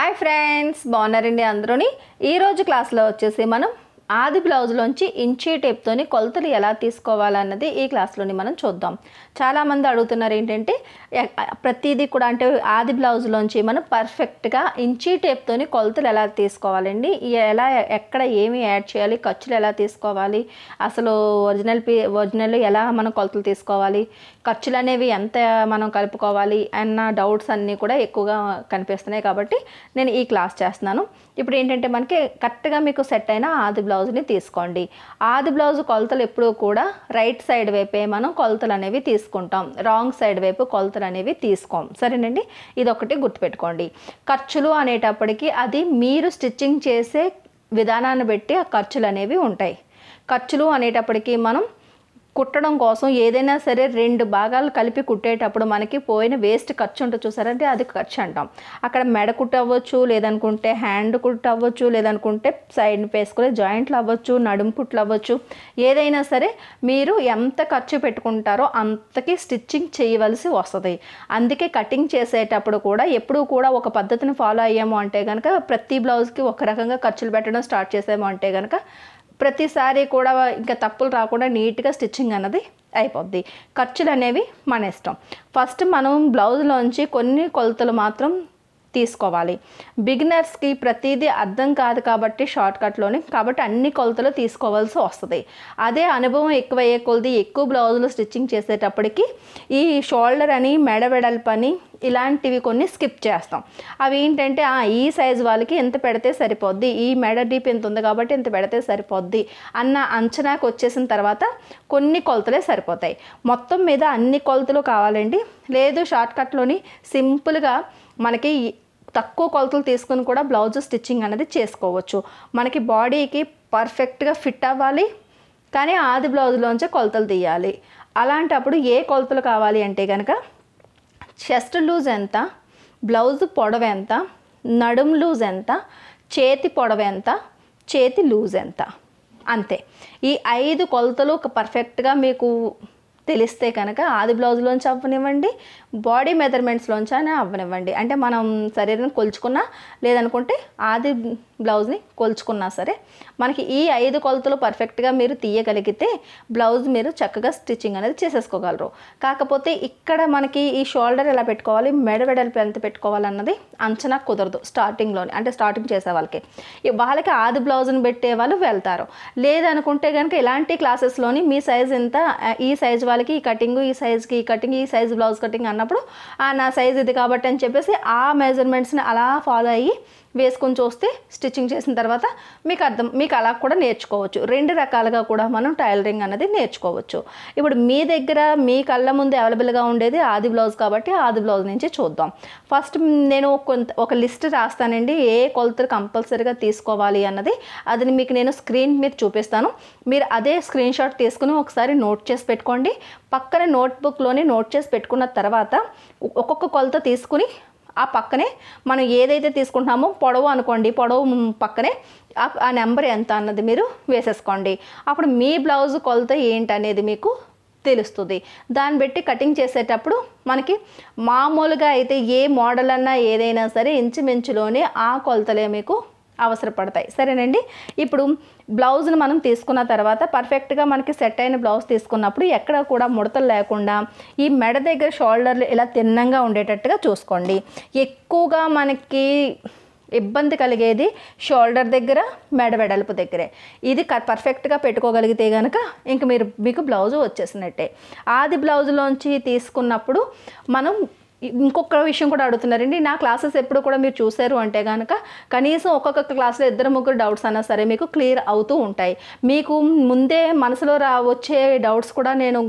hi friends బాగున్నారండి అందరూని ఈరోజు క్లాస్లో వచ్చేసి మనం ఆది బ్లౌజ్లోంచి ఇంచీ టేప్తోని కొలతలు ఎలా తీసుకోవాలన్నది ఈ క్లాస్లోని మనం చూద్దాం చాలామంది అడుగుతున్నారు ఏంటంటే ప్రతిదీ కూడా అంటే ఆది బ్లౌజ్లోంచి మనం పర్ఫెక్ట్గా ఇంచీ టేప్తోని కొలతలు ఎలా తీసుకోవాలండి ఎలా ఎక్కడ ఏమి యాడ్ చేయాలి ఖర్చులు ఎలా తీసుకోవాలి అసలు ఒరిజినల్ పీ ఒరిజినల్ ఎలా మనం కొలతలు తీసుకోవాలి ఖర్చులు అనేవి ఎంత మనం కలుపుకోవాలి అన్న డౌట్స్ అన్నీ కూడా ఎక్కువగా కనిపిస్తున్నాయి కాబట్టి నేను ఈ క్లాస్ చేస్తున్నాను ఇప్పుడు ఏంటంటే మనకి కరెక్ట్గా మీకు సెట్ అయిన ఆది బ్లౌజ్ని తీసుకోండి ఆది బ్లౌజ్ కొలతలు ఎప్పుడూ కూడా రైట్ సైడ్ వైపే మనం కొలతలు అనేవి తీసుకుంటాం రాంగ్ సైడ్ వైపు కొలతలు అనేవి తీసుకోం సరేనండి ఇదొకటి గుర్తుపెట్టుకోండి ఖర్చులు అనేటప్పటికీ అది మీరు స్టిచ్చింగ్ చేసే విధానాన్ని బట్టి ఆ ఖర్చులు అనేవి ఉంటాయి ఖర్చులు అనేటప్పటికీ మనం కుట్టడం కోసం ఏదైనా సరే రెండు భాగాలు కలిపి కుట్టేటప్పుడు మనకి పోయిన వేస్ట్ ఖర్చు ఉంటుంది చూసారంటే అది ఖర్చు అంటాం అక్కడ మెడ కుట్ అవ్వచ్చు లేదనుకుంటే హ్యాండ్ కుట్ అవ్వచ్చు లేదనుకుంటే సైడ్ వేసుకునే జాయింట్లు అవ్వచ్చు నడుము కుట్లు అవ్వచ్చు ఏదైనా సరే మీరు ఎంత ఖర్చు పెట్టుకుంటారో అంతకి స్టిచ్చింగ్ చేయవలసి వస్తుంది అందుకే కటింగ్ చేసేటప్పుడు కూడా ఎప్పుడూ కూడా ఒక పద్ధతిని ఫాలో అయ్యాము అంటే కనుక ప్రతి బ్లౌజ్కి ఒక రకంగా ఖర్చులు పెట్టడం స్టార్ట్ చేసాము అంటే కనుక ప్రతిసారి కూడా ఇంకా తప్పులు రాకుండా నీట్గా స్టిచ్చింగ్ అన్నది అయిపోద్ది ఖర్చులు అనేవి మన ఇష్టం ఫస్ట్ మనం బ్లౌజ్లోంచి కొన్ని కొలతలు మాత్రం తీసుకోవాలి బిగినర్స్కి ప్రతిదీ అర్థం కాదు కాబట్టి షార్ట్ కాబట్టి అన్ని కొలతలు తీసుకోవాల్సి వస్తుంది అదే అనుభవం ఎక్కువయ్యే కొలది ఎక్కువ బ్లౌజులు స్టిచ్చింగ్ చేసేటప్పటికి ఈ షోల్డర్ అని మెడ వెడల్పు ఇలాంటివి కొన్ని స్కిప్ చేస్తాం అవి ఏంటంటే ఈ సైజు వాళ్ళకి ఎంత పెడితే సరిపోద్ది ఈ మెడ డీప్ ఎంత ఉంది కాబట్టి ఎంత పెడితే సరిపోద్ది అన్న అంచనాకు వచ్చేసిన తర్వాత కొన్ని కొలతలే సరిపోతాయి మొత్తం మీద అన్ని కొలతలు కావాలండి లేదు షార్ట్ కట్లోని సింపుల్గా మనకి తక్కువ కొలతలు తీసుకుని కూడా బ్లౌజ్ స్టిచ్చింగ్ అనేది చేసుకోవచ్చు మనకి బాడీకి పర్ఫెక్ట్గా ఫిట్ అవ్వాలి కానీ ఆది బ్లౌజ్లోంచే కొలతలు తీయాలి అలాంటప్పుడు ఏ కొలతలు కావాలి అంటే కనుక చెస్ట్ లూజ్ ఎంత బ్లౌజ్ పొడవ ఎంత నడుం లూజ్ ఎంత చేతి పొడవ ఎంత చేతి లూజ్ ఎంత అంతే ఈ ఐదు కొలతలు పర్ఫెక్ట్గా మీకు తెలిస్తే కనుక ఆది బ్లౌజ్లోంచి అవ్వనివ్వండి బాడీ మెజర్మెంట్స్లోంచి అయినా అవ్వనివ్వండి అంటే మనం శరీరం కొలుచుకున్నా లేదనుకుంటే ఆది బ్లౌజ్ని కొలుచుకున్నా సరే మనకి ఈ ఐదు కొలతలు పర్ఫెక్ట్గా మీరు తీయగలిగితే బ్లౌజ్ మీరు చక్కగా స్టిచ్చింగ్ అనేది చేసేసుకోగలరు కాకపోతే ఇక్కడ మనకి ఈ షోల్డర్ ఎలా పెట్టుకోవాలి మెడ వెడల్పు ఎంత పెట్టుకోవాలన్నది అంచనా కుదరదు స్టార్టింగ్లోనే అంటే స్టార్టింగ్ చేసే వాళ్ళకి వాళ్ళకి ఆది బ్లౌజ్ని పెట్టే వాళ్ళు వెళ్తారు లేదనుకుంటే కనుక ఇలాంటి క్లాసెస్లోని మీ సైజ్ ఎంత ఈ సైజ్ వాళ్ళు వాళ్ళకి ఈ కటింగ్ ఈ సైజ్కి ఈ కటింగ్ ఈ సైజ్ బ్లౌజ్ కటింగ్ అన్నప్పుడు నా సైజ్ ఇది కాబట్టి అని చెప్పేసి ఆ మెజర్మెంట్స్ని అలా ఫాలో అయ్యి వేసుకొని చూస్తే స్టిచ్చింగ్ చేసిన తర్వాత మీకు అర్థం మీకు అలా కూడా నేర్చుకోవచ్చు రెండు రకాలుగా కూడా మనం టైలరింగ్ అనేది నేర్చుకోవచ్చు ఇప్పుడు మీ దగ్గర మీ కళ్ళ ముందు అవైలబుల్గా ఉండేది ఆది బ్లౌజ్ కాబట్టి ఆది బ్లౌజ్ నుంచి చూద్దాం ఫస్ట్ నేను కొంత ఒక లిస్ట్ రాస్తానండి ఏ కొలతలు కంపల్సరీగా తీసుకోవాలి అన్నది అది మీకు నేను స్క్రీన్ మీద చూపిస్తాను మీరు అదే స్క్రీన్ షాట్ తీసుకుని ఒకసారి నోట్ చేసి పెట్టుకోండి పక్కన నోట్బుక్లోనే నోట్ చేసి పెట్టుకున్న తర్వాత ఒక్కొక్క కొలత తీసుకుని ఆ పక్కనే మనం ఏదైతే తీసుకుంటున్నామో పొడవు అనుకోండి పొడవు పక్కనే ఆ నెంబర్ ఎంత అన్నది మీరు వేసేసుకోండి అప్పుడు మీ బ్లౌజ్ కొలత ఏంటి అనేది మీకు తెలుస్తుంది దాన్ని బట్టి కటింగ్ చేసేటప్పుడు మనకి మామూలుగా అయితే ఏ మోడల్ అన్నా ఏదైనా సరే ఇంచుమించులోనే ఆ కొలతలే మీకు అవసరపడతాయి సరేనండి ఇప్పుడు బ్లౌజ్ను మనం తీసుకున్న తర్వాత పర్ఫెక్ట్గా మనకి సెట్ అయిన బ్లౌజ్ తీసుకున్నప్పుడు ఎక్కడ కూడా ముడతలు లేకుండా ఈ మెడ దగ్గర షోల్డర్లు ఇలా తిన్నంగా ఉండేటట్టుగా చూసుకోండి ఎక్కువగా మనకి ఇబ్బంది కలిగేది షోల్డర్ దగ్గర మెడ వెడల్పు దగ్గరే ఇది క పర్ఫెక్ట్గా పెట్టుకోగలిగితే కనుక ఇంక మీరు మీకు బ్లౌజు వచ్చేసినట్టే ఆది బ్లౌజులోంచి తీసుకున్నప్పుడు మనం ఇంకొక విషయం కూడా అడుగుతున్నారండి నా క్లాసెస్ ఎప్పుడు కూడా మీరు చూశారు అంటే కనుక కనీసం ఒక్కొక్క క్లాస్లో ఇద్దరు ముగ్గురు డౌట్స్ అన్నా సరే మీకు క్లియర్ అవుతూ ఉంటాయి మీకు ముందే మనసులో రా వచ్చే డౌట్స్ కూడా నేను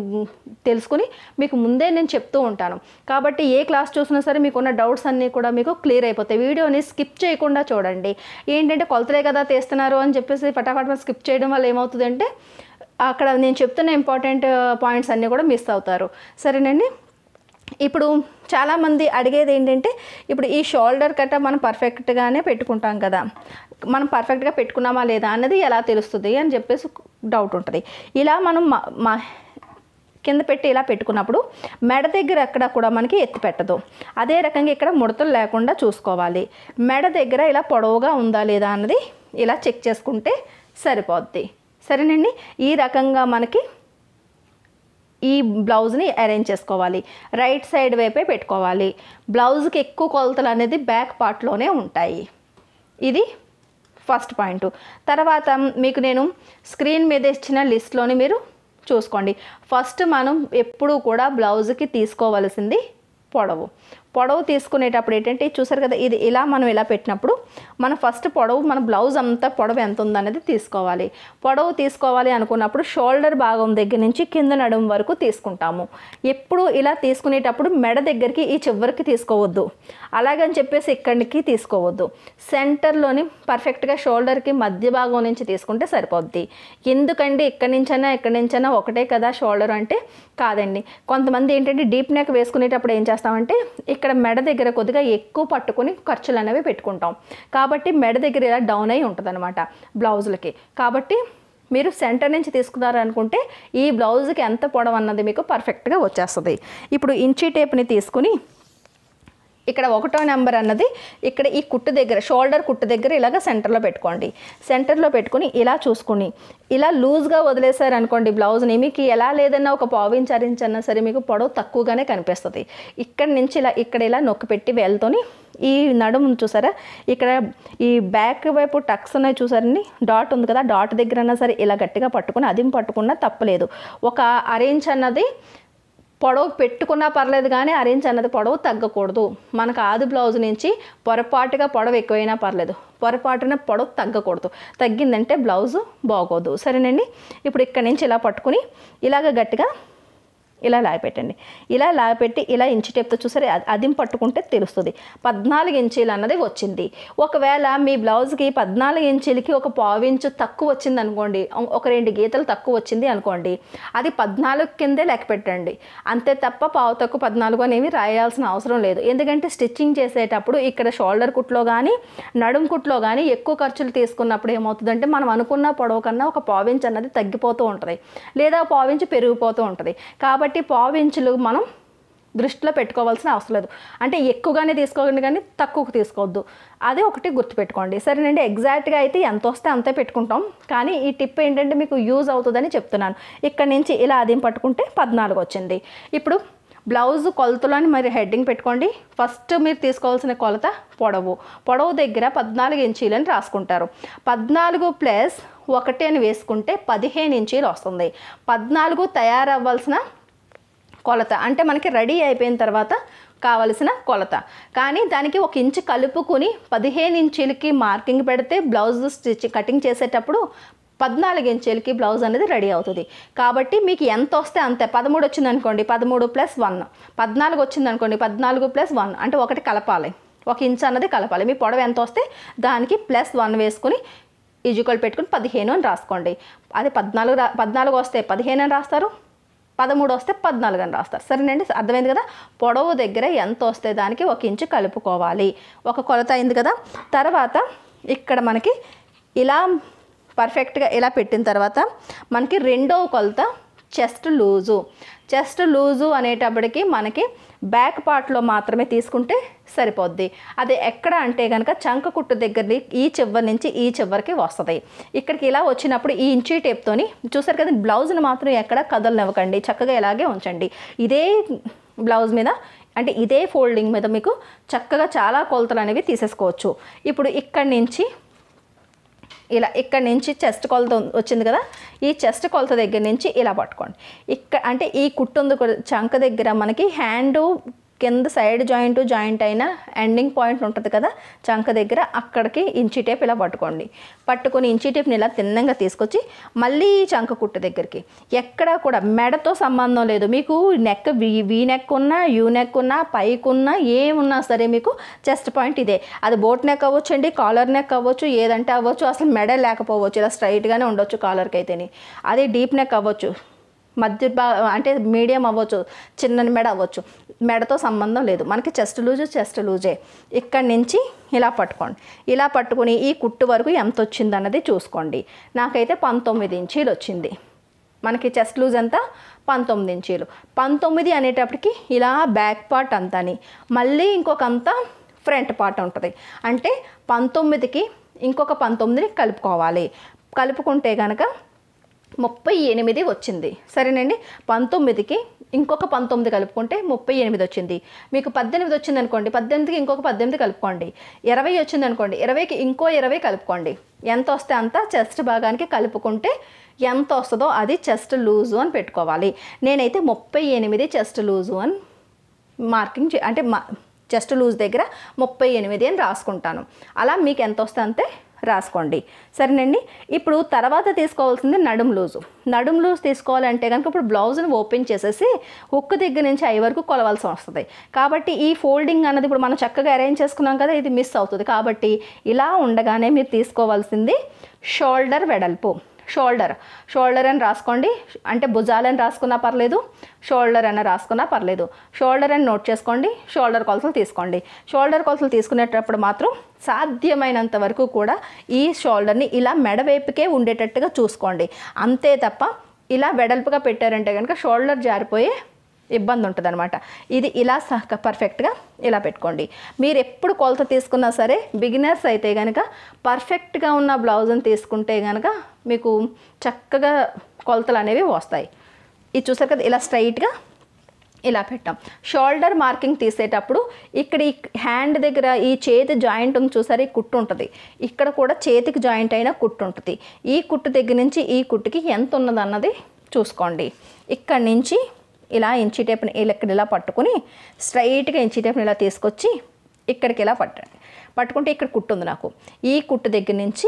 తెలుసుకుని మీకు ముందే నేను చెప్తూ ఉంటాను కాబట్టి ఏ క్లాస్ చూసినా సరే మీకున్న డౌట్స్ అన్నీ కూడా మీకు క్లియర్ అయిపోతాయి వీడియోని స్కిప్ చేయకుండా చూడండి ఏంటంటే కొలతలే కదా తీస్తున్నారు అని చెప్పేసి ఫటాఫట్ స్కిప్ చేయడం వల్ల ఏమవుతుందంటే అక్కడ నేను చెప్తున్న ఇంపార్టెంట్ పాయింట్స్ అన్నీ కూడా మిస్ అవుతారు సరేనండి ఇప్పుడు చాలామంది అడిగేది ఏంటంటే ఇప్పుడు ఈ షోల్డర్ కట్ట మనం పర్ఫెక్ట్గానే పెట్టుకుంటాం కదా మనం పర్ఫెక్ట్గా పెట్టుకున్నామా లేదా అన్నది ఎలా తెలుస్తుంది అని చెప్పేసి డౌట్ ఉంటుంది ఇలా మనం మా కింద పెట్టి ఇలా పెట్టుకున్నప్పుడు మెడ దగ్గర ఎక్కడ కూడా మనకి ఎత్తి పెట్టదు అదే రకంగా ఇక్కడ ముడతలు లేకుండా చూసుకోవాలి మెడ దగ్గర ఇలా పొడవుగా ఉందా లేదా అన్నది ఇలా చెక్ చేసుకుంటే సరిపోద్ది సరేనండి ఈ రకంగా మనకి ఈ బ్లౌజ్ని అరేంజ్ చేసుకోవాలి రైట్ సైడ్ వైపే పెట్టుకోవాలి బ్లౌజ్కి ఎక్కువ కొలతలు అనేది బ్యాక్ పార్ట్లోనే ఉంటాయి ఇది ఫస్ట్ పాయింట్ తర్వాత మీకు నేను స్క్రీన్ మీద ఇచ్చిన లిస్ట్లోని మీరు చూసుకోండి ఫస్ట్ మనం ఎప్పుడూ కూడా బ్లౌజ్కి తీసుకోవలసింది పొడవు పొడవు తీసుకునేటప్పుడు ఏంటంటే చూసారు కదా ఇది ఇలా మనం ఇలా పెట్టినప్పుడు మనం ఫస్ట్ పొడవు మన బ్లౌజ్ అంతా పొడవు ఎంత ఉందనేది తీసుకోవాలి పొడవు తీసుకోవాలి అనుకున్నప్పుడు షోల్డర్ భాగం దగ్గర నుంచి కింద నడుము వరకు తీసుకుంటాము ఎప్పుడు ఇలా తీసుకునేటప్పుడు మెడ దగ్గరికి ఈ చివరికి తీసుకోవద్దు అలాగని చెప్పేసి ఇక్కడికి తీసుకోవద్దు సెంటర్లోని పర్ఫెక్ట్గా షోల్డర్కి మధ్య భాగం నుంచి తీసుకుంటే సరిపోద్ది ఎందుకండి ఇక్కడి నుంచైనా ఇక్కడి నుంచైనా ఒకటే కదా షోల్డర్ అంటే కాదండి కొంతమంది ఏంటంటే డీప్ నెక్ వేసుకునేటప్పుడు ఏం చేస్తామంటే ఇక్కడ మెడ దగ్గర కొద్దిగా ఎక్కువ పట్టుకొని ఖర్చులు అనేవి పెట్టుకుంటాం కాబట్టి మెడ దగ్గర ఇలా డౌన్ అయి ఉంటుంది అనమాట బ్లౌజులకి కాబట్టి మీరు సెంటర్ నుంచి తీసుకున్నారనుకుంటే ఈ బ్లౌజ్కి ఎంత పొడవు అన్నది మీకు పర్ఫెక్ట్గా వచ్చేస్తుంది ఇప్పుడు ఇంచీ టేప్ని తీసుకుని ఇక్కడ ఒకటో నెంబర్ అన్నది ఇక్కడ ఈ కుట్టు దగ్గర షోల్డర్ కుట్టు దగ్గర ఇలాగ సెంటర్లో పెట్టుకోండి సెంటర్లో పెట్టుకుని ఇలా చూసుకుని ఇలా లూజ్గా వదిలేసారు అనుకోండి బ్లౌజ్ని మీకు ఎలా లేదన్నా ఒక పావించారు అన్నా సరే మీకు పొడవు తక్కువగానే కనిపిస్తుంది ఇక్కడ నుంచి ఇలా ఇక్కడ ఇలా నొక్కి పెట్టి వెళ్తూని ఈ నడుము చూసారా ఇక్కడ ఈ బ్యాక్ వైపు టక్స్ ఉన్నాయి చూసారండి డాట్ ఉంది కదా డాట్ దగ్గర అన్నా సరే ఇలా గట్టిగా పట్టుకుని అది పట్టుకున్నా తప్పలేదు ఒక అరేంజ్ అన్నది పొడవు పెట్టుకున్నా పర్లేదు కానీ అరేంజ్ అన్నది పొడవు తగ్గకూడదు మనకు ఆది బ్లౌజ్ నుంచి పొరపాటుగా పొడవు ఎక్కువైనా పర్లేదు పొరపాటున పొడవు తగ్గకూడదు తగ్గిందంటే బ్లౌజు బాగోదు సరేనండి ఇప్పుడు ఇక్కడ నుంచి ఇలా పట్టుకుని ఇలాగ గట్టిగా ఇలా లాగపెట్టండి ఇలా లాగపెట్టి ఇలా ఇంచు టేప్తో చూసారు అదిం పట్టుకుంటే తెలుస్తుంది పద్నాలుగు ఇంచీలు అన్నది వచ్చింది ఒకవేళ మీ బ్లౌజ్కి పద్నాలుగు ఇంచీలకి ఒక పావించు తక్కువ వచ్చింది అనుకోండి ఒక రెండు గీతలు తక్కువ వచ్చింది అనుకోండి అది పద్నాలుగు కిందే లెక్క పెట్టండి అంతే తప్ప పావు తక్కువ పద్నాలుగు అనేవి రాయాల్సిన అవసరం లేదు ఎందుకంటే స్టిచ్చింగ్ చేసేటప్పుడు ఇక్కడ షోల్డర్ కుట్లో కానీ నడుం కుట్లో కానీ ఎక్కువ ఖర్చులు తీసుకున్నప్పుడు ఏమవుతుందంటే మనం అనుకున్న పొడవు కన్నా ఒక పావించ్ అన్నది తగ్గిపోతూ ఉంటుంది లేదా పావించ్ పెరిగిపోతూ ఉంటుంది కాబట్టి కాబట్టి పావు ఇంచులు మనం దృష్టిలో పెట్టుకోవాల్సిన అవసరం లేదు అంటే ఎక్కువగానే తీసుకోకండి కానీ తక్కువ తీసుకోవద్దు అది ఒకటి గుర్తుపెట్టుకోండి సరేనండి ఎగ్జాక్ట్గా అయితే ఎంత వస్తే అంతే పెట్టుకుంటాం కానీ ఈ టిప్ ఏంటంటే మీకు యూజ్ అవుతుందని చెప్తున్నాను ఇక్కడ నుంచి ఇలా అదేం పట్టుకుంటే పద్నాలుగు వచ్చింది ఇప్పుడు బ్లౌజ్ కొలతలోని మరి హెడ్డింగ్ పెట్టుకోండి ఫస్ట్ మీరు తీసుకోవాల్సిన కొలత పొడవు పొడవు దగ్గర పద్నాలుగు ఇంచీలని రాసుకుంటారు పద్నాలుగు ప్లస్ ఒకటి అని వేసుకుంటే పదిహేను ఇంచీలు వస్తుంది పద్నాలుగు తయారవ్వాల్సిన కొలత అంటే మనకి రెడీ అయిపోయిన తర్వాత కావలసిన కొలత కానీ దానికి ఒక ఇంచు కలుపుకుని పదిహేను ఇంచులకి మార్కింగ్ పెడితే బ్లౌజ్ స్టిచ్ కటింగ్ చేసేటప్పుడు పద్నాలుగు ఇంచులకి బ్లౌజ్ అనేది రెడీ అవుతుంది కాబట్టి మీకు ఎంత వస్తే అంతే పదమూడు వచ్చిందనుకోండి పదమూడు ప్లస్ వన్ పద్నాలుగు వచ్చిందనుకోండి పద్నాలుగు ప్లస్ వన్ అంటే ఒకటి కలపాలి ఒక ఇంచు అన్నది కలపాలి మీ పొడవ ఎంత వస్తే దానికి ప్లస్ వన్ వేసుకుని ఇజుకలు పెట్టుకుని పదిహేను అని రాసుకోండి అది పద్నాలుగు రా పద్నాలుగు వస్తే పదిహేను అని రాస్తారు పదమూడు వస్తే పద్నాలుగు అని రాస్తారు సరేనండి అర్థమైంది కదా పొడవు దగ్గర ఎంత వస్తే దానికి ఒక ఇంచు కలుపుకోవాలి ఒక కొలత అయింది కదా తర్వాత ఇక్కడ మనకి ఇలా పర్ఫెక్ట్గా ఇలా పెట్టిన తర్వాత మనకి రెండవ కొలత చెస్ట్ లూజు చెస్ట్ లూజు అనేటప్పటికీ మనకి బ్యాక్ పార్ట్లో మాత్రమే తీసుకుంటే సరిపోద్ది అది ఎక్కడ అంటే కనుక చంక కుట్టు దగ్గర ఈ చివరి నుంచి ఈ చివరికి వస్తుంది ఇక్కడికి ఇలా వచ్చినప్పుడు ఈ ఇంచీ టేప్తోని చూసారు కదా బ్లౌజ్ని మాత్రం ఎక్కడ కదలనివ్వకండి చక్కగా ఇలాగే ఉంచండి ఇదే బ్లౌజ్ మీద అంటే ఇదే ఫోల్డింగ్ మీద మీకు చక్కగా చాలా కొలతలు అనేవి తీసేసుకోవచ్చు ఇప్పుడు ఇక్కడి నుంచి ఇలా ఇక్కడ నుంచి చెస్ట్ కొలత వచ్చింది కదా ఈ చెస్ట్ కొలత దగ్గర నుంచి ఇలా పట్టుకోండి ఇక్కడ అంటే ఈ కుట్టుంది చంక దగ్గర మనకి హ్యాండ్ కింద సైడ్ జాయింట్ జాయింట్ అయిన ఎండింగ్ పాయింట్ ఉంటుంది కదా చంక దగ్గర అక్కడికి ఇంచి టేప్ ఇలా పట్టుకోండి పట్టుకొని ఇంచి టేప్ని ఇలా తిన్నంగా తీసుకొచ్చి మళ్ళీ చంక కుట్టు దగ్గరికి ఎక్కడా కూడా మెడతో సంబంధం లేదు మీకు నెక్ వీ నెక్ ఉన్నా యూ నెక్ ఉన్నా పైకున్నా ఏమున్నా సరే మీకు చెస్ట్ పాయింట్ ఇదే అది బోట్ నెక్ అవ్వచ్చు అండి కాలర్ నెక్ అవ్వచ్చు ఏదంటే అవ్వచ్చు అసలు మెడ లేకపోవచ్చు ఇలా స్ట్రైట్గానే ఉండొచ్చు కాలర్కి అయితేని అదే డీప్ నెక్ అవ్వచ్చు మధ్య అంటే మీడియం అవ్వచ్చు చిన్న మెడ అవ్వచ్చు మెడతో సంబంధం లేదు మనకి చెస్ట్ లూజు చెస్ట్ లూజే ఇక్కడి నుంచి ఇలా పట్టుకోండి ఇలా పట్టుకుని ఈ కుట్టు వరకు ఎంత వచ్చింది అన్నది చూసుకోండి నాకైతే పంతొమ్మిది ఇంచీలు వచ్చింది మనకి చెస్ట్ లూజ్ ఎంత పంతొమ్మిది ఇంచీలు పంతొమ్మిది అనేటప్పటికి ఇలా బ్యాక్ పార్ట్ అంతని మళ్ళీ ఇంకొకంత ఫ్రంట్ పార్ట్ ఉంటుంది అంటే పంతొమ్మిదికి ఇంకొక పంతొమ్మిదిని కలుపుకోవాలి కలుపుకుంటే కనుక ముప్పై ఎనిమిది వచ్చింది సరేనండి పంతొమ్మిదికి ఇంకొక పంతొమ్మిది కలుపుకుంటే ముప్పై ఎనిమిది వచ్చింది మీకు పద్దెనిమిది వచ్చింది అనుకోండి పద్దెనిమిదికి ఇంకొక పద్దెనిమిది కలుపుకోండి ఇరవై వచ్చింది అనుకోండి ఇరవైకి ఇంకో ఇరవై కలుపుకోండి ఎంత వస్తే అంత చెస్ట్ భాగానికి కలుపుకుంటే ఎంత వస్తుందో అది చెస్ట్ లూజు అని పెట్టుకోవాలి నేనైతే ముప్పై ఎనిమిది చెస్ట్ లూజు అని మార్కింగ్ అంటే మా చెస్ట్ లూజ్ దగ్గర ముప్పై ఎనిమిది అని రాసుకుంటాను అలా మీకు ఎంత వస్తే అంతే రాసుకోండి సరేనండి ఇప్పుడు తర్వాత తీసుకోవాల్సింది నడుం లూజు నడుం లూజ్ తీసుకోవాలంటే కనుక ఇప్పుడు బ్లౌజ్ని ఓపెన్ చేసేసి ఉక్కు దగ్గర నుంచి అవి వరకు కొలవాల్సి వస్తుంది కాబట్టి ఈ ఫోల్డింగ్ అన్నది ఇప్పుడు మనం చక్కగా అరేంజ్ చేసుకున్నాం కదా ఇది మిస్ అవుతుంది కాబట్టి ఇలా ఉండగానే మీరు తీసుకోవాల్సింది షోల్డర్ వెడల్పు షోల్డర్ షోల్డర్ అని రాసుకోండి అంటే భుజాలని రాసుకున్నా పర్లేదు షోల్డర్ అని రాసుకున్నా పర్లేదు షోల్డర్ అని నోట్ చేసుకోండి షోల్డర్ కొలసలు తీసుకోండి షోల్డర్ కొలసలు తీసుకునేటప్పుడు మాత్రం సాధ్యమైనంత వరకు కూడా ఈ షోల్డర్ని ఇలా మెడవైపుకే ఉండేటట్టుగా చూసుకోండి అంతే తప్ప ఇలా వెడల్పుగా పెట్టారంటే కనుక షోల్డర్ జారిపోయే ఇబ్బంది ఉంటుంది అనమాట ఇది ఇలా సహ పర్ఫెక్ట్గా ఇలా పెట్టుకోండి మీరు ఎప్పుడు కొలత తీసుకున్నా సరే బిగినర్స్ అయితే కనుక పర్ఫెక్ట్గా ఉన్న బ్లౌజ్ని తీసుకుంటే కనుక మీకు చక్కగా కొలతలు అనేవి వస్తాయి ఇది చూసారు కదా ఇలా స్ట్రైట్గా ఇలా పెట్టాం షోల్డర్ మార్కింగ్ తీసేటప్పుడు ఇక్కడ ఈ హ్యాండ్ దగ్గర ఈ చేతి జాయింట్ ఉంది చూసారు ఈ కుట్టు ఉంటుంది ఇక్కడ కూడా చేతికి జాయింట్ అయిన కుట్టు ఉంటుంది ఈ కుట్టు దగ్గర నుంచి ఈ కుట్టుకి ఎంత ఉన్నదన్నది చూసుకోండి ఇక్కడి నుంచి ఇలా ఇంచి టేప్ని ఇక్కడ ఇలా పట్టుకుని స్ట్రైట్గా ఇంచి టేప్ని ఇలా తీసుకొచ్చి ఇక్కడికి ఇలా పట్టండి పట్టుకుంటే ఇక్కడ కుట్టు ఉంది నాకు ఈ కుట్టు దగ్గర నుంచి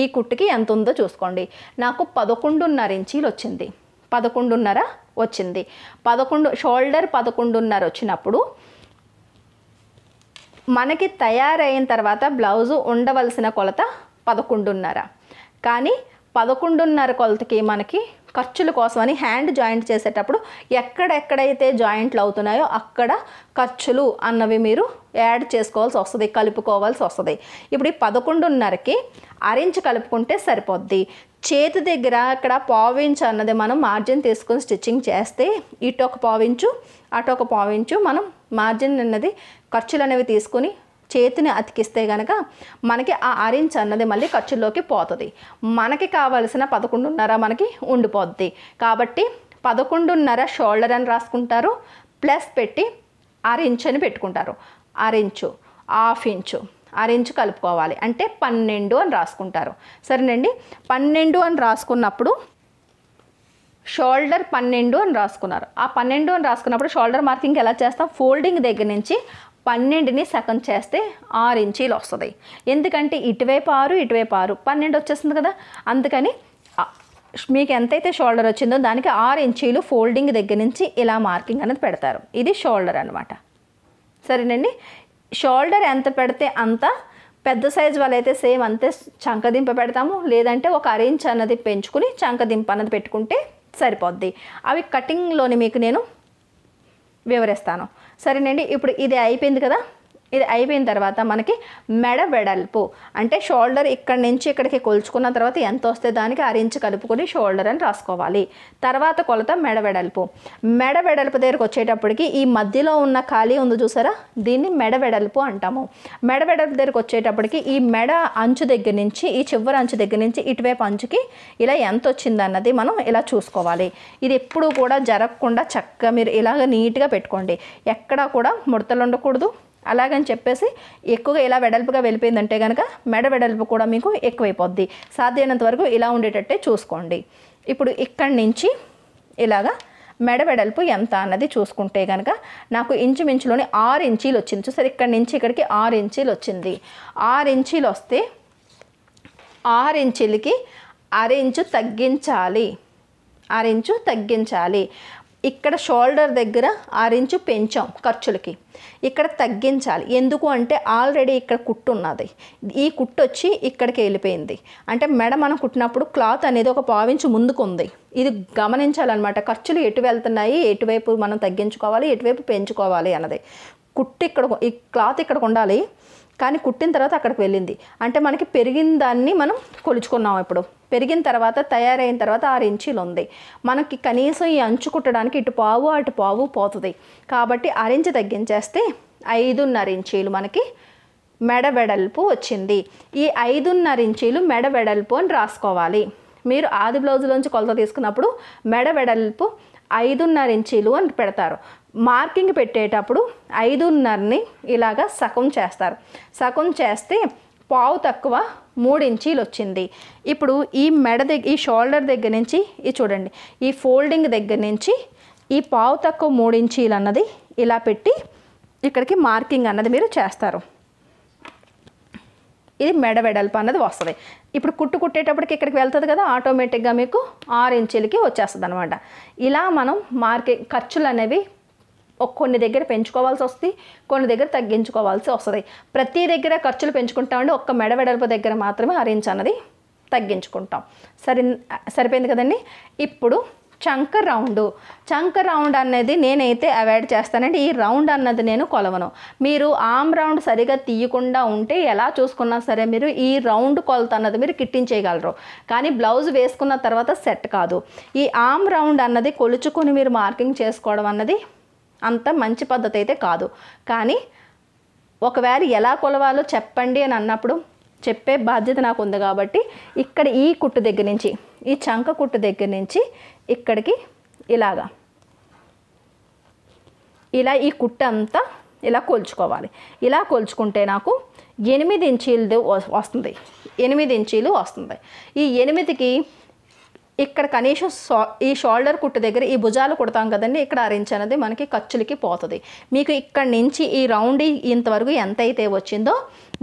ఈ కుట్టుకి ఎంత ఉందో చూసుకోండి నాకు పదకొండున్నర ఇంచీలు వచ్చింది పదకొండున్నర వచ్చింది పదకొండు షోల్డర్ పదకొండున్నర వచ్చినప్పుడు మనకి తయారైన తర్వాత బ్లౌజు ఉండవలసిన కొలత పదకొండున్నర కానీ పదకొండున్నర కొలతకి మనకి ఖర్చుల కోసమని హ్యాండ్ జాయింట్ చేసేటప్పుడు ఎక్కడెక్కడైతే జాయింట్లు అవుతున్నాయో అక్కడ ఖర్చులు అన్నవి మీరు యాడ్ చేసుకోవాల్సి వస్తుంది కలుపుకోవాల్సి వస్తుంది ఇప్పుడు ఈ పదకొండున్నరకి అరించి కలుపుకుంటే సరిపోద్ది చేతి దగ్గర అక్కడ పావించు అన్నది మనం మార్జిన్ తీసుకొని స్టిచ్చింగ్ చేస్తే ఇటు ఒక పావించు అటు ఒక పావించు మనం మార్జిన్ అన్నది ఖర్చులు అనేవి తీసుకుని చేతిని అతికిస్తే కనుక మనకి ఆ అరెంజ్ అన్నది మళ్ళీ ఖర్చుల్లోకి పోతుంది మనకి కావలసిన పదకొండున్నర మనకి ఉండిపోద్ది కాబట్టి పదకొండున్నర షోల్డర్ అని రాసుకుంటారు ప్లస్ పెట్టి అరెంజ్ అని పెట్టుకుంటారు అరెంచు హాఫ్ ఇంచు అరెంజ్ కలుపుకోవాలి అంటే పన్నెండు అని రాసుకుంటారు సరేనండి పన్నెండు అని రాసుకున్నప్పుడు షోల్డర్ పన్నెండు అని రాసుకున్నారు ఆ పన్నెండు అని రాసుకున్నప్పుడు షోల్డర్ మార్కింగ్ ఎలా చేస్తాం ఫోల్డింగ్ దగ్గర నుంచి పన్నెండుని సగం చేస్తే ఆరు ఇంచీలు వస్తుంది ఎందుకంటే ఇటువైపు ఆరు ఇటువైపు ఆరు పన్నెండు వచ్చేస్తుంది కదా అందుకని మీకు ఎంతైతే షోల్డర్ వచ్చిందో దానికి ఆరు ఇంచీలు ఫోల్డింగ్ దగ్గర నుంచి ఇలా మార్కింగ్ అనేది పెడతారు ఇది షోల్డర్ అనమాట సరేనండి షోల్డర్ ఎంత పెడితే అంత పెద్ద సైజు వాళ్ళైతే సేమ్ అంతే చంకదింప పెడతాము లేదంటే ఒక అరేంజ్ అన్నది పెంచుకుని చంకదింప అన్నది పెట్టుకుంటే సరిపోద్ది అవి కటింగ్లోని మీకు నేను వివరిస్తాను సరేనండి ఇప్పుడు ఇది అయిపోయింది కదా ఇది అయిపోయిన తర్వాత మనకి మెడ వెడల్పు అంటే షోల్డర్ ఇక్కడ నుంచి ఇక్కడికి కొలుచుకున్న తర్వాత ఎంత వస్తే దానికి అరించి కలుపుకొని షోల్డర్ అని రాసుకోవాలి తర్వాత కొలత మెడ వెడల్పు మెడ వెడల్పు దగ్గరకు వచ్చేటప్పటికి ఈ మధ్యలో ఉన్న ఖాళీ ఉంది చూసారా దీన్ని మెడ వెడల్పు అంటాము మెడ వెడల్పు దగ్గరకు వచ్చేటప్పటికి ఈ మెడ అంచు దగ్గర నుంచి ఈ చివరి అంచు దగ్గర నుంచి ఇటువైపు అంచుకి ఇలా ఎంత వచ్చిందన్నది మనం ఇలా చూసుకోవాలి ఇది ఎప్పుడూ కూడా జరగకుండా చక్కగా మీరు ఇలాగ నీట్గా పెట్టుకోండి ఎక్కడా కూడా ముడతలు ఉండకూడదు అలాగని చెప్పేసి ఎక్కువగా ఇలా వెడల్పుగా వెళ్ళిపోయిందంటే కనుక మెడ వెడల్పు కూడా మీకు ఎక్కువైపోద్ది సాధ్యమైనంత వరకు ఇలా ఉండేటట్టే చూసుకోండి ఇప్పుడు ఇక్కడి నుంచి ఇలాగా మెడ వెడల్పు ఎంత అన్నది చూసుకుంటే కనుక నాకు ఇంచుమించులోని ఆరు ఇంచీలు వచ్చింది చూసారు ఇక్కడి నుంచి ఇక్కడికి ఆరు ఇంచీలు వచ్చింది ఆరు ఇంచీలు వస్తే ఆరు ఇంచులకి అర ఇంచు తగ్గించాలి అర ఇంచు తగ్గించాలి ఇక్కడ షోల్డర్ దగ్గర ఆరించు పెంచాం ఖర్చులకి ఇక్కడ తగ్గించాలి ఎందుకు అంటే ఆల్రెడీ ఇక్కడ కుట్టు ఉన్నది ఈ కుట్టు వచ్చి ఇక్కడికి వెళ్ళిపోయింది అంటే మెడ మనం కుట్టినప్పుడు క్లాత్ అనేది ఒక పావించి ముందుకుంది ఇది గమనించాలన్నమాట ఖర్చులు ఎటు వెళ్తున్నాయి ఎటువైపు మనం తగ్గించుకోవాలి ఎటువైపు పెంచుకోవాలి అన్నది కుట్టు ఇక్కడ ఈ క్లాత్ ఇక్కడ ఉండాలి కానీ కుట్టిన తర్వాత అక్కడికి వెళ్ళింది అంటే మనకి పెరిగిన దాన్ని మనం కొలుచుకున్నాం ఇప్పుడు పెరిగిన తర్వాత తయారైన తర్వాత ఆరు ఇంచీలు ఉంది మనకి కనీసం ఈ అంచు కుట్టడానికి ఇటు పావు అటు పావు పోతుంది కాబట్టి అరించి తగ్గించేస్తే ఐదున్నర ఇంచీలు మనకి మెడ వెడల్పు వచ్చింది ఈ ఐదున్నర ఇంచీలు మెడ వెడల్పు అని రాసుకోవాలి మీరు ఆది బ్లౌజులోంచి కొలత తీసుకున్నప్పుడు మెడ వెడల్పు ఐదున్నర ఇంచీలు అని పెడతారు మార్కింగ్ పెట్టేటప్పుడు ఐదున్నరని ఇలాగా సగం చేస్తారు సగం చేస్తే పావు తక్కువ మూడు ఇంచీలు వచ్చింది ఇప్పుడు ఈ మెడ దగ్గర ఈ షోల్డర్ దగ్గర నుంచి ఇది చూడండి ఈ ఫోల్డింగ్ దగ్గర నుంచి ఈ పావు తక్కువ మూడు ఇంచీలు అన్నది ఇలా పెట్టి ఇక్కడికి మార్కింగ్ అన్నది మీరు చేస్తారు ఇది మెడ వెడల్పు అన్నది వస్తుంది ఇప్పుడు కుట్టు కుట్టేటప్పటికి ఇక్కడికి వెళ్తుంది కదా ఆటోమేటిక్గా మీకు ఆరు ఇంచీలకి వచ్చేస్తుంది అనమాట ఇలా మనం మార్కింగ్ ఖర్చులు అనేవి కొన్ని దగ్గర పెంచుకోవాల్సి వస్తుంది కొన్ని దగ్గర తగ్గించుకోవాల్సి వస్తుంది ప్రతి దగ్గర ఖర్చులు పెంచుకుంటామండి ఒక్క మెడ వెడల్పు దగ్గర మాత్రమే అరేంజ్ అన్నది తగ్గించుకుంటాం సరి సరిపోయింది కదండి ఇప్పుడు చంక రౌండ్ చంక రౌండ్ అనేది నేనైతే అవాయిడ్ చేస్తానండి ఈ రౌండ్ అన్నది నేను కొలవను మీరు ఆమ్ రౌండ్ సరిగా తీయకుండా ఉంటే ఎలా చూసుకున్నా సరే మీరు ఈ రౌండ్ కొలత అన్నది మీరు కిట్టించేయగలరు కానీ బ్లౌజ్ వేసుకున్న తర్వాత సెట్ కాదు ఈ ఆమ్ రౌండ్ అన్నది కొలుచుకొని మీరు మార్కింగ్ చేసుకోవడం అన్నది అంత మంచి పద్ధతి అయితే కాదు కానీ ఒకవేళ ఎలా కొలవాలో చెప్పండి అని అన్నప్పుడు చెప్పే బాధ్యత నాకు ఉంది కాబట్టి ఇక్కడ ఈ కుట్టు దగ్గర నుంచి ఈ చంక కుట్టు దగ్గర నుంచి ఇక్కడికి ఇలాగా ఇలా ఈ కుట్టు అంతా ఇలా కొల్చుకోవాలి ఇలా కొల్చుకుంటే నాకు ఎనిమిది ఇంచీలు వస్తుంది ఎనిమిది ఇంచీలు వస్తుంది ఈ ఎనిమిదికి ఇక్కడ కనీసం ఈ షోల్డర్ కుట్టు దగ్గర ఈ భుజాలు కుడతాం కదండి ఇక్కడ అరేంజ్ అనేది మనకి ఖర్చులకి పోతుంది మీకు ఇక్కడ నుంచి ఈ రౌండ్ ఇంతవరకు ఎంత అయితే వచ్చిందో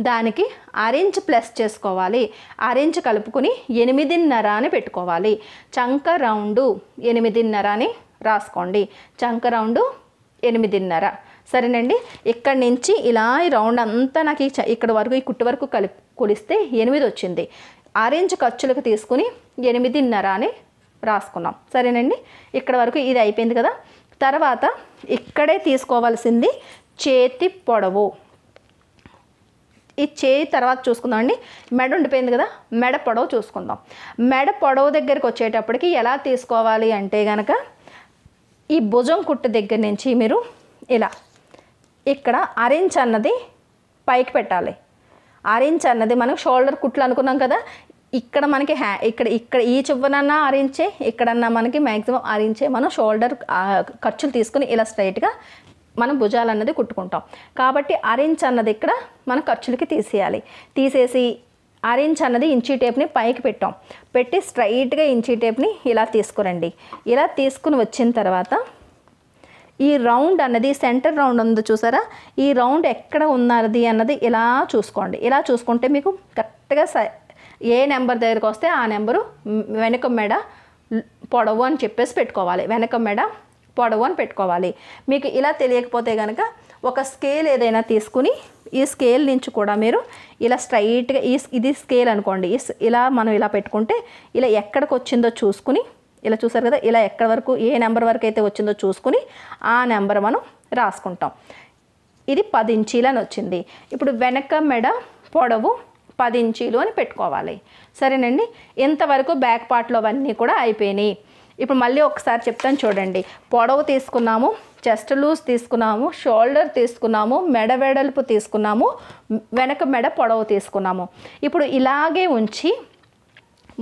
దానికి అరేంజ్ ప్లస్ చేసుకోవాలి అరేంజ్ కలుపుకుని ఎనిమిదిన్నర అని పెట్టుకోవాలి చంక రౌండు ఎనిమిదిన్నర అని రాసుకోండి చంక రౌండు ఎనిమిదిన్నర సరేనండి ఇక్కడ నుంచి ఇలా ఈ రౌండ్ అంతా నాకు ఇక్కడ వరకు ఈ కుట్టు వరకు కలిపి కొలిస్తే ఎనిమిది వచ్చింది ఆరెంజ్ ఖర్చులకు తీసుకుని ఎనిమిదిన్నర అని రాసుకున్నాం సరేనండి ఇక్కడ వరకు ఇది అయిపోయింది కదా తర్వాత ఇక్కడే తీసుకోవాల్సింది చేతి పొడవు ఈ చేయి తర్వాత చూసుకుందాం అండి మెడ ఉండిపోయింది కదా మెడ పొడవు చూసుకుందాం మెడ పొడవు దగ్గరికి వచ్చేటప్పటికి ఎలా తీసుకోవాలి అంటే కనుక ఈ భుజం కుట్టు దగ్గర నుంచి మీరు ఇలా ఇక్కడ అరెంజ్ అన్నది పైకి పెట్టాలి ఆరెంజ్ అన్నది మనం షోల్డర్ కుట్లు అనుకున్నాం కదా ఇక్కడ మనకి హ్యా ఇక్కడ ఇక్కడ ఈ చివరన్నా ఆరించే ఇక్కడన్నా మనకి మ్యాక్సిమం ఆరించే మనం షోల్డర్ ఖర్చులు తీసుకుని ఇలా స్ట్రైట్గా మనం భుజాలు అన్నది కుట్టుకుంటాం కాబట్టి ఆరెంజ్ అన్నది ఇక్కడ మనం ఖర్చులకి తీసేయాలి తీసేసి ఆరెంజ్ అన్నది ఇంచీ టేప్ని పైకి పెట్టాం పెట్టి స్ట్రైట్గా ఇంచీ టేప్ని ఇలా తీసుకురండి ఇలా తీసుకుని వచ్చిన తర్వాత ఈ రౌండ్ అన్నది సెంటర్ రౌండ్ ఉంది చూసారా ఈ రౌండ్ ఎక్కడ ఉన్నది అన్నది ఇలా చూసుకోండి ఇలా చూసుకుంటే మీకు కరెక్ట్గా ఏ నెంబర్ దగ్గరికి వస్తే ఆ నెంబరు వెనక మెడ పొడవు అని చెప్పేసి పెట్టుకోవాలి వెనక మెడ పొడవు అని పెట్టుకోవాలి మీకు ఇలా తెలియకపోతే కనుక ఒక స్కేల్ ఏదైనా తీసుకుని ఈ స్కేల్ నుంచి కూడా మీరు ఇలా స్ట్రైట్గా ఈ ఇది స్కేల్ అనుకోండి ఇలా మనం ఇలా పెట్టుకుంటే ఇలా ఎక్కడికి వచ్చిందో చూసుకుని ఇలా చూసారు కదా ఇలా ఎక్కడి వరకు ఏ నెంబర్ వరకు అయితే వచ్చిందో చూసుకుని ఆ నెంబర్ మనం రాసుకుంటాం ఇది పది ఇంచీలని వచ్చింది ఇప్పుడు వెనక మెడ పొడవు పది ఇంచీలు అని పెట్టుకోవాలి సరేనండి ఇంతవరకు బ్యాక్ పార్ట్లో అవన్నీ కూడా అయిపోయినాయి ఇప్పుడు మళ్ళీ ఒకసారి చెప్తాను చూడండి పొడవు తీసుకున్నాము చెస్ట్ లూజ్ తీసుకున్నాము షోల్డర్ తీసుకున్నాము మెడ వెడల్పు తీసుకున్నాము వెనక మెడ పొడవు తీసుకున్నాము ఇప్పుడు ఇలాగే ఉంచి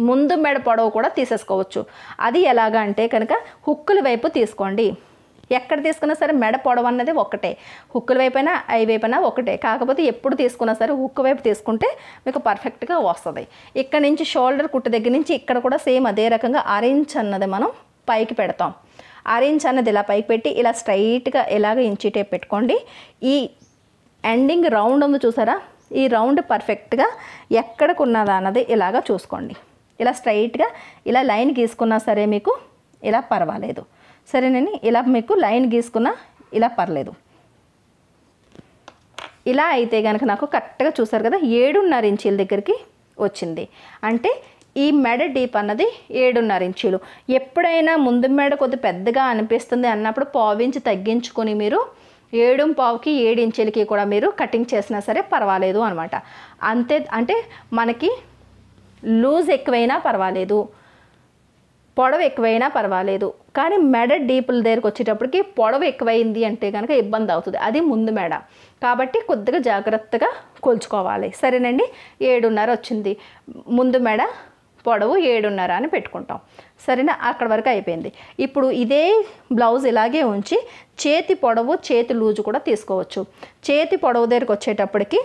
ముందు మెడ పొడవు కూడా తీసేసుకోవచ్చు అది ఎలాగ అంటే కనుక హుక్కుల వైపు తీసుకోండి ఎక్కడ తీసుకున్నా సరే మెడ పొడవు అన్నది ఒకటే హుక్కుల వైపైనా అవి వైపైనా ఒకటే కాకపోతే ఎప్పుడు తీసుకున్నా సరే హుక్ వైపు తీసుకుంటే మీకు పర్ఫెక్ట్గా వస్తుంది ఇక్కడ నుంచి షోల్డర్ కుట్టు దగ్గర నుంచి ఇక్కడ కూడా సేమ్ అదే రకంగా అరేంజ్ అన్నది మనం పైకి పెడతాం అరేంజ్ అన్నది ఇలా పైకి పెట్టి ఇలా స్ట్రైట్గా ఇలాగ ఇంచి టేప్ పెట్టుకోండి ఈ ఎండింగ్ రౌండ్ ఉంది చూసారా ఈ రౌండ్ పర్ఫెక్ట్గా ఎక్కడకున్నదా అన్నది ఇలాగ చూసుకోండి ఇలా స్ట్రైట్గా ఇలా లైన్ గీసుకున్నా సరే మీకు ఇలా పర్వాలేదు సరేనండి ఇలా మీకు లైన్ గీసుకున్న ఇలా పర్లేదు ఇలా అయితే కనుక నాకు కరెక్ట్గా చూసారు కదా ఏడున్నర ఇంచీల దగ్గరికి వచ్చింది అంటే ఈ మెడ డీప్ అన్నది ఏడున్నర ఇంచీలు ఎప్పుడైనా ముందు మెడ కొద్ది పెద్దగా అనిపిస్తుంది అన్నప్పుడు పావించి తగ్గించుకొని మీరు ఏడు పావుకి ఏడు ఇంచులకి కూడా మీరు కటింగ్ చేసినా సరే పర్వాలేదు అనమాట అంతే అంటే మనకి లూజ్ ఎక్కువైనా పర్వాలేదు పొడవు ఎక్కువైనా పర్వాలేదు కానీ మెడ డీపుల దగ్గరకు వచ్చేటప్పటికి పొడవు ఎక్కువైంది అంటే కనుక ఇబ్బంది అవుతుంది అది ముందు మెడ కాబట్టి కొద్దిగా జాగ్రత్తగా కొలుచుకోవాలి సరేనండి ఏడున్నర వచ్చింది ముందు మెడ పొడవు ఏడున్నర అని పెట్టుకుంటాం సరేనా అక్కడ వరకు అయిపోయింది ఇప్పుడు ఇదే బ్లౌజ్ ఇలాగే ఉంచి చేతి పొడవు చేతి లూజు కూడా తీసుకోవచ్చు చేతి పొడవు దగ్గరకు వచ్చేటప్పటికి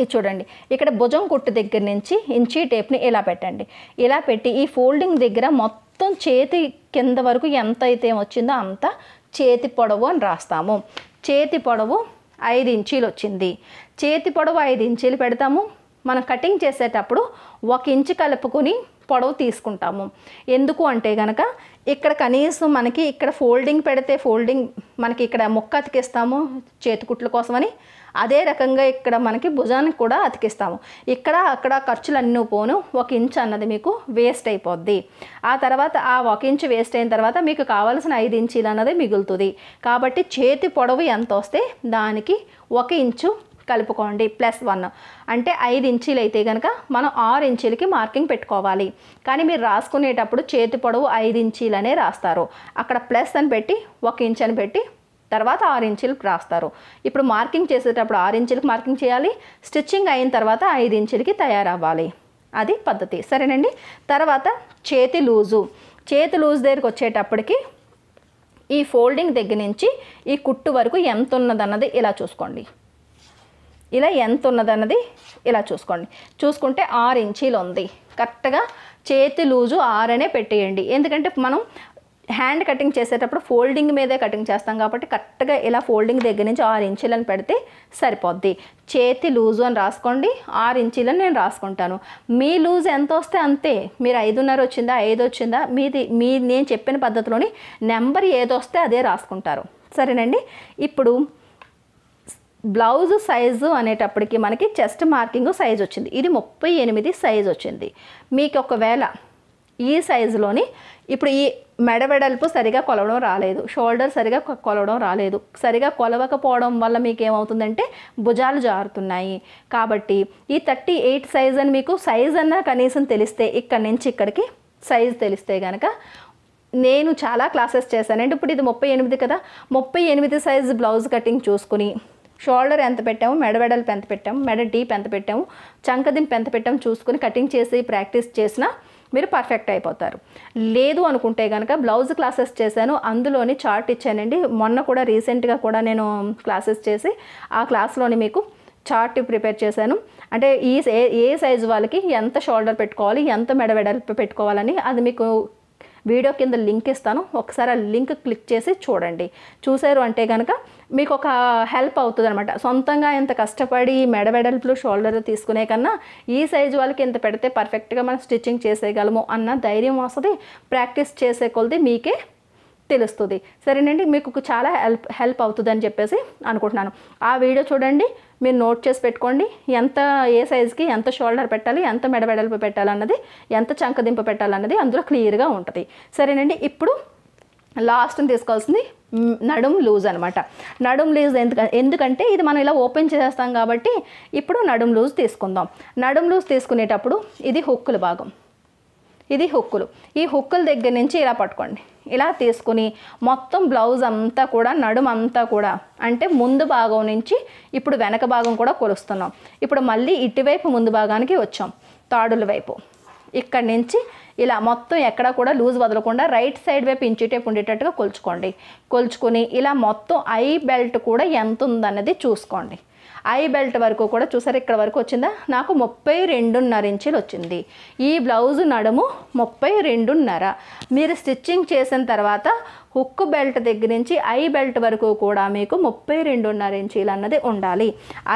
ఇది చూడండి ఇక్కడ భుజం కుట్టు దగ్గర నుంచి ఇంచీ టేప్ని ఇలా పెట్టండి ఇలా పెట్టి ఈ ఫోల్డింగ్ దగ్గర మొత్తం చేతి కింద వరకు ఎంత అయితే వచ్చిందో అంత చేతి పొడవు అని రాస్తాము చేతి పొడవు ఐదు ఇంచీలు వచ్చింది చేతి పొడవు ఐదు ఇంచీలు పెడతాము మనం కటింగ్ చేసేటప్పుడు ఒక ఇంచు కలుపుకొని పొడవు తీసుకుంటాము ఎందుకు అంటే కనుక ఇక్కడ కనీసం మనకి ఇక్కడ ఫోల్డింగ్ పెడితే ఫోల్డింగ్ మనకి ఇక్కడ ముక్క అతికిస్తాము చేతికుట్ల కోసమని అదే రకంగా ఇక్కడ మనకి భుజానికి కూడా అతికిస్తాము ఇక్కడ అక్కడ ఖర్చులు అన్ని పోను ఒక ఇంచ్ అన్నది మీకు వేస్ట్ అయిపోద్ది ఆ తర్వాత ఆ ఒక ఇంచ్ వేస్ట్ అయిన తర్వాత మీకు కావాల్సిన ఐదు ఇంచీలు అన్నది మిగులుతుంది కాబట్టి చేతి పొడవు ఎంత వస్తే దానికి ఒక ఇంచు కలుపుకోండి ప్లస్ వన్ అంటే ఐదు ఇంచీలు అయితే కనుక మనం ఆరు ఇంచీలకి మార్కింగ్ పెట్టుకోవాలి కానీ మీరు రాసుకునేటప్పుడు చేతి పొడవు ఐదు ఇంచీలనే రాస్తారు అక్కడ ప్లస్ అని పెట్టి ఒక ఇంచ్ అని పెట్టి తర్వాత ఆరు ఇంచులకు రాస్తారు ఇప్పుడు మార్కింగ్ చేసేటప్పుడు ఆరు ఇంచులకు మార్కింగ్ చేయాలి స్టిచ్చింగ్ అయిన తర్వాత ఐదు ఇంచులకి తయారవ్వాలి అది పద్ధతి సరేనండి తర్వాత చేతి లూజు చేతి లూజ్ దగ్గరికి వచ్చేటప్పటికి ఈ ఫోల్డింగ్ దగ్గర నుంచి ఈ కుట్టు వరకు ఎంత ఉన్నదన్నది ఇలా చూసుకోండి ఇలా ఎంత ఉన్నదన్నది ఇలా చూసుకోండి చూసుకుంటే ఆరు ఇంచీలు ఉంది కరెక్ట్గా చేతి లూజు ఆరనే పెట్టేయండి ఎందుకంటే మనం హ్యాండ్ కటింగ్ చేసేటప్పుడు ఫోల్డింగ్ మీదే కటింగ్ చేస్తాం కాబట్టి కరెక్ట్గా ఇలా ఫోల్డింగ్ దగ్గర నుంచి ఆరు ఇంచులను పెడితే సరిపోద్ది చేతి లూజు అని రాసుకోండి ఆరు ఇంచులను నేను రాసుకుంటాను మీ లూజ్ ఎంత వస్తే అంతే మీరు ఐదున్నర వచ్చిందా ఐదు వచ్చిందా మీది మీ నేను చెప్పిన పద్ధతిలోని నెంబర్ ఏదొస్తే అదే రాసుకుంటారు సరేనండి ఇప్పుడు బ్లౌజ్ సైజు అనేటప్పటికి మనకి చెస్ట్ మార్కింగ్ సైజ్ వచ్చింది ఇది ముప్పై ఎనిమిది సైజ్ వచ్చింది మీకు ఒకవేళ ఈ సైజులోని ఇప్పుడు ఈ మెడవెడల్పు సరిగా కొలవడం రాలేదు షోల్డర్ సరిగా కొలవడం రాలేదు సరిగా కొలవకపోవడం వల్ల మీకు ఏమవుతుందంటే భుజాలు జారుతున్నాయి కాబట్టి ఈ థర్టీ ఎయిట్ సైజ్ అని మీకు సైజ్ అన్న కనీసం తెలిస్తే ఇక్కడి నుంచి ఇక్కడికి సైజ్ తెలిస్తే కనుక నేను చాలా క్లాసెస్ చేశాను అంటే ఇప్పుడు ఇది ముప్పై ఎనిమిది కదా ముప్పై ఎనిమిది సైజ్ బ్లౌజ్ కటింగ్ చూసుకుని షోల్డర్ ఎంత పెట్టాము మెడ వెడల్పు ఎంత పెట్టాము మెడ డీప్ ఎంత పెట్టాము చంకదింపు ఎంత పెట్టాము చూసుకుని కటింగ్ చేసి ప్రాక్టీస్ చేసినా మీరు పర్ఫెక్ట్ అయిపోతారు లేదు అనుకుంటే కనుక బ్లౌజ్ క్లాసెస్ చేశాను అందులోని చార్ట్ ఇచ్చానండి మొన్న కూడా రీసెంట్గా కూడా నేను క్లాసెస్ చేసి ఆ క్లాస్లోని మీకు చార్ట్ ప్రిపేర్ చేశాను అంటే ఈ ఏ సైజు వాళ్ళకి ఎంత షోల్డర్ పెట్టుకోవాలి ఎంత మెడ వెడల్పు పెట్టుకోవాలని అది మీకు వీడియో కింద లింక్ ఇస్తాను ఒకసారి ఆ లింక్ క్లిక్ చేసి చూడండి చూశారు అంటే కనుక మీకు ఒక హెల్ప్ అవుతుంది అనమాట సొంతంగా ఇంత కష్టపడి మెడబెడల్పులు షోల్డర్ తీసుకునే కన్నా ఈ సైజు వాళ్ళకి ఇంత పెడితే పర్ఫెక్ట్గా మనం స్టిచ్చింగ్ చేసేయగలము అన్న ధైర్యం వస్తుంది ప్రాక్టీస్ చేసే కొలది మీకే తెలుస్తుంది సరేనండి మీకు చాలా హెల్ప్ హెల్ప్ అవుతుందని చెప్పేసి అనుకుంటున్నాను ఆ వీడియో చూడండి మీరు నోట్ చేసి పెట్టుకోండి ఎంత ఏ సైజుకి ఎంత షోల్డర్ పెట్టాలి ఎంత మెడబెడల్పు పెట్టాలన్నది ఎంత చంకదింపు పెట్టాలన్నది అందులో క్లియర్గా ఉంటుంది సరేనండి ఇప్పుడు లాస్ట్ని తీసుకోవాల్సింది నడుం లూజ్ అనమాట నడుం లూజ్ ఎందుక ఎందుకంటే ఇది మనం ఇలా ఓపెన్ చేసేస్తాం కాబట్టి ఇప్పుడు నడుం లూజ్ తీసుకుందాం నడుం లూజ్ తీసుకునేటప్పుడు ఇది హుక్కుల భాగం ఇది హుక్కులు ఈ హుక్కుల దగ్గర నుంచి ఇలా పట్టుకోండి ఇలా తీసుకుని మొత్తం బ్లౌజ్ అంతా కూడా నడుము అంతా కూడా అంటే ముందు భాగం నుంచి ఇప్పుడు వెనక భాగం కూడా కొలుస్తున్నాం ఇప్పుడు మళ్ళీ ఇటువైపు ముందు భాగానికి వచ్చాం తాడుల వైపు ఇక్కడి నుంచి ఇలా మొత్తం ఎక్కడా కూడా లూజ్ వదలకుండా రైట్ సైడ్ వైపు ఇంచుటేపు ఉండేటట్టుగా కొలుచుకోండి కొలుచుకొని ఇలా మొత్తం ఐ బెల్ట్ కూడా ఎంత ఉందన్నది చూసుకోండి ఐ బెల్ట్ వరకు కూడా చూసారు ఇక్కడ వరకు వచ్చిందా నాకు ముప్పై రెండున్నర ఇంచులు వచ్చింది ఈ బ్లౌజ్ నడుము ముప్పై రెండున్నర మీరు స్టిచ్చింగ్ చేసిన తర్వాత హుక్ బెల్ట్ దగ్గర నుంచి ఐ బెల్ట్ వరకు కూడా మీకు ముప్పై రెండున్నర ఇంచీలు అన్నది ఉండాలి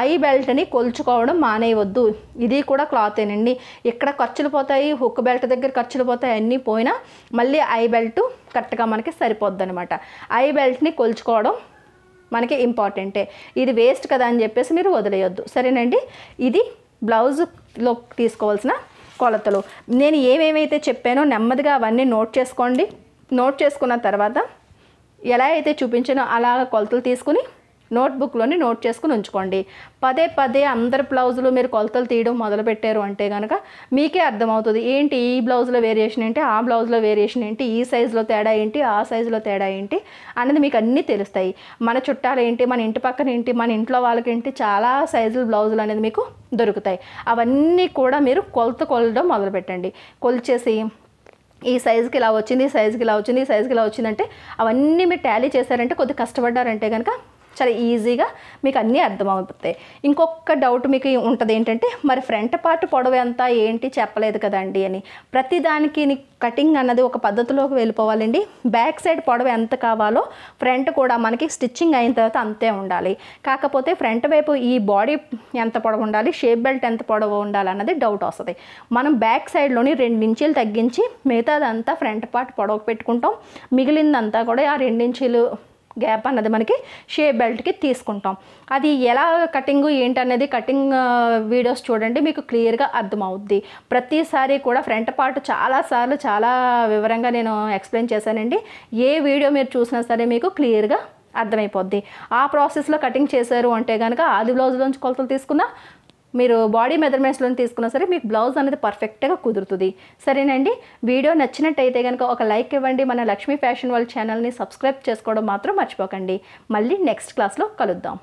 ఐ బెల్ట్ని కొలుచుకోవడం మానేయవద్దు ఇది కూడా క్లాతేనండి ఇక్కడ ఖర్చులు పోతాయి హుక్ బెల్ట్ దగ్గర ఖర్చులు పోతాయి అన్నీ పోయినా మళ్ళీ ఐ బెల్ట్ కరెక్ట్గా మనకి సరిపోద్ది అనమాట ఐ బెల్ట్ని కొలుచుకోవడం మనకి ఇంపార్టెంటే ఇది వేస్ట్ కదా అని చెప్పేసి మీరు వదిలేయొద్దు సరేనండి ఇది బ్లౌజ్లో తీసుకోవాల్సిన కొలతలు నేను ఏమేమైతే చెప్పానో నెమ్మదిగా అవన్నీ నోట్ చేసుకోండి నోట్ చేసుకున్న తర్వాత ఎలా అయితే చూపించానో అలా కొలతలు తీసుకుని నోట్బుక్లోని నోట్ చేసుకుని ఉంచుకోండి పదే పదే అందరి బ్లౌజులు మీరు కొలతలు తీయడం మొదలుపెట్టారు అంటే కనుక మీకే అర్థమవుతుంది ఏంటి ఈ బ్లౌజ్లో వేరియేషన్ ఏంటి ఆ బ్లౌజ్లో వేరియేషన్ ఏంటి ఈ సైజులో తేడా ఏంటి ఆ సైజులో తేడా ఏంటి అనేది మీకు అన్నీ తెలుస్తాయి మన చుట్టాలు ఏంటి మన ఇంటి పక్కన ఏంటి మన ఇంట్లో వాళ్ళకేంటి చాలా సైజులు బ్లౌజులు అనేది మీకు దొరుకుతాయి అవన్నీ కూడా మీరు కొలత కొలడం మొదలుపెట్టండి కొలిచేసి ఈ సైజుకి ఇలా వచ్చింది ఈ సైజుకి ఇలా వచ్చింది ఈ సైజుకి ఇలా వచ్చిందంటే అవన్నీ మీరు ట్యాలీ చేశారంటే కొద్దిగా కష్టపడ్డారంటే కనుక చాలా ఈజీగా మీకు అన్నీ అర్థమవుతాయి ఇంకొక డౌట్ మీకు ఉంటుంది ఏంటంటే మరి ఫ్రంట్ పార్ట్ పొడవు ఎంత ఏంటి చెప్పలేదు కదండి అని ప్రతిదానికి కటింగ్ అన్నది ఒక పద్ధతిలోకి వెళ్ళిపోవాలండి బ్యాక్ సైడ్ పొడవు ఎంత కావాలో ఫ్రంట్ కూడా మనకి స్టిచ్చింగ్ అయిన తర్వాత అంతే ఉండాలి కాకపోతే ఫ్రంట్ వైపు ఈ బాడీ ఎంత పొడవు ఉండాలి షేప్ బెల్ట్ ఎంత పొడవు ఉండాలి అన్నది డౌట్ వస్తుంది మనం బ్యాక్ సైడ్లోని రెండించీలు తగ్గించి మిగతాదంతా ఫ్రంట్ పార్ట్ పొడవు పెట్టుకుంటాం మిగిలిందంతా కూడా ఆ రెండించీలు గ్యాప్ అన్నది మనకి షే బెల్ట్కి తీసుకుంటాం అది ఎలా కటింగ్ ఏంటనేది కటింగ్ వీడియోస్ చూడండి మీకు క్లియర్గా అర్థమవుద్ది ప్రతిసారి కూడా ఫ్రంట్ పార్ట్ చాలాసార్లు చాలా వివరంగా నేను ఎక్స్ప్లెయిన్ చేశానండి ఏ వీడియో మీరు చూసినా సరే మీకు క్లియర్గా అర్థమైపోద్ది ఆ ప్రాసెస్లో కటింగ్ చేశారు అంటే కనుక ఆది బ్లౌజ్లోంచి కొలతలు తీసుకున్నా మీరు బాడీ మెజర్మెంట్స్లో తీసుకున్నా సరే మీకు బ్లౌజ్ అనేది పర్ఫెక్ట్గా కుదురుతుంది సరేనండి వీడియో నచ్చినట్టయితే కనుక ఒక లైక్ ఇవ్వండి మన లక్ష్మీ ఫ్యాషన్ వాళ్ళ ఛానల్ని సబ్స్క్రైబ్ చేసుకోవడం మాత్రం మర్చిపోకండి మళ్ళీ నెక్స్ట్ క్లాస్లో కలుద్దాం